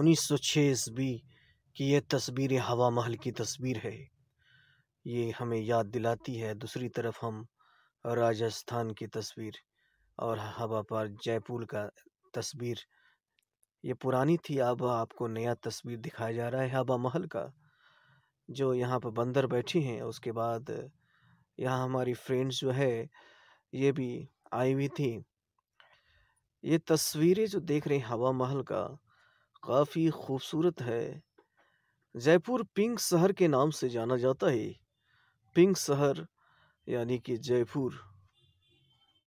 उन्नीस सौ छः ईस्वी की यह तस्वीर हवा महल की तस्वीर है ये हमें याद दिलाती है दूसरी तरफ हम राजस्थान की तस्वीर और हवा पर जयपुर का तस्वीर ये पुरानी थी अब आपको नया तस्वीर दिखाया जा रहा है हवा महल का जो यहाँ पर बंदर बैठी हैं उसके बाद यहाँ हमारी फ्रेंड्स जो है ये भी आई हुई थी ये तस्वीरें जो देख रहे हैं हवा महल का काफ़ी खूबसूरत है जयपुर पिंक शहर के नाम से जाना जाता है पिंक शहर यानी कि जयपुर